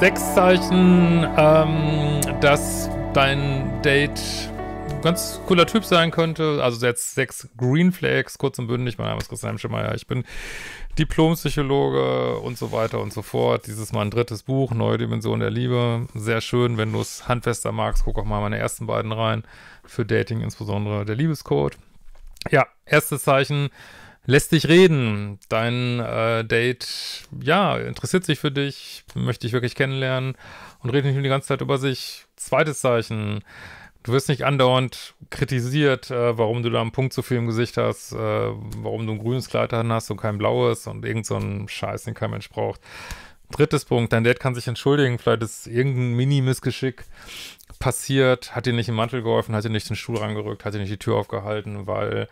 sechs Zeichen, ähm, dass dein Date ein ganz cooler Typ sein könnte. Also jetzt sechs Green Flags, kurz und bündig. Mein Name ist Christian Schemeier. Ich bin Diplompsychologe und so weiter und so fort. Dieses Mal ein drittes Buch, Neue Dimension der Liebe. Sehr schön, wenn du es handfester magst, guck auch mal meine ersten beiden rein. Für Dating insbesondere der Liebescode. Ja, erstes Zeichen lässt dich reden. Dein äh, Date, ja, interessiert sich für dich, möchte dich wirklich kennenlernen und redet nicht nur die ganze Zeit über sich. Zweites Zeichen. Du wirst nicht andauernd kritisiert, äh, warum du da einen Punkt zu viel im Gesicht hast, äh, warum du ein grünes Kleid an hast und kein blaues und irgend so einen Scheiß, den kein Mensch braucht. Drittes Punkt, dein Date kann sich entschuldigen, vielleicht ist irgendein Mini-Missgeschick passiert, hat dir nicht im Mantel geholfen, hat dir nicht den Stuhl rangerückt, hat dir nicht die Tür aufgehalten, weil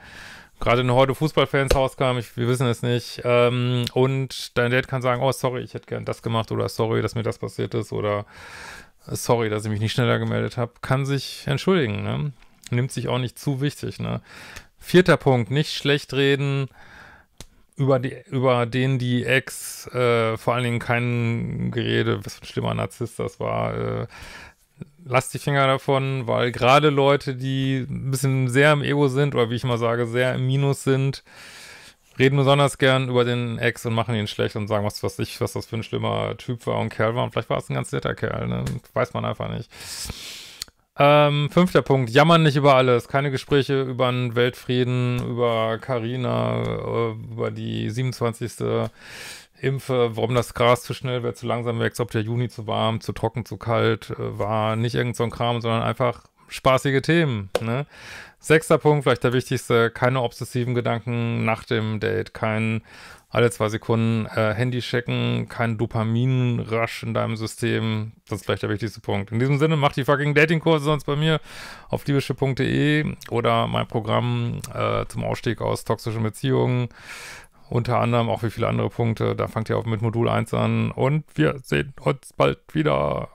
gerade eine heute Fußballfans rauskam, ich, wir wissen es nicht. Ähm, und dein Dad kann sagen, oh, sorry, ich hätte gern das gemacht oder sorry, dass mir das passiert ist oder äh, sorry, dass ich mich nicht schneller gemeldet habe. Kann sich entschuldigen, ne? Nimmt sich auch nicht zu wichtig, ne? Vierter Punkt, nicht schlecht reden über, die, über den die Ex, äh, vor allen Dingen kein Gerede, was für ein schlimmer Narzisst das war, äh, lasst die Finger davon, weil gerade Leute, die ein bisschen sehr im Ego sind oder wie ich mal sage, sehr im Minus sind, reden besonders gern über den Ex und machen ihn schlecht und sagen, was was ich, was das für ein schlimmer Typ war und Kerl war. Und vielleicht war es ein ganz netter Kerl, ne? Weiß man einfach nicht. Ähm, fünfter Punkt, jammern nicht über alles. Keine Gespräche über einen Weltfrieden, über Karina, äh, über die 27. Impfe, warum das Gras zu schnell wäre, zu langsam wächst, ob der Juni zu warm, zu trocken, zu kalt äh, war. Nicht irgend so ein Kram, sondern einfach spaßige Themen. Ne? Sechster Punkt, vielleicht der wichtigste, keine obsessiven Gedanken nach dem Date, kein alle zwei Sekunden äh, Handy checken, kein Dopamin-Rush in deinem System. Das ist vielleicht der wichtigste Punkt. In diesem Sinne, mach die fucking Datingkurse sonst bei mir auf liebeschiff.de oder mein Programm äh, zum Ausstieg aus toxischen Beziehungen. Unter anderem auch wie viele andere Punkte. Da fangt ihr auch mit Modul 1 an. Und wir sehen uns bald wieder.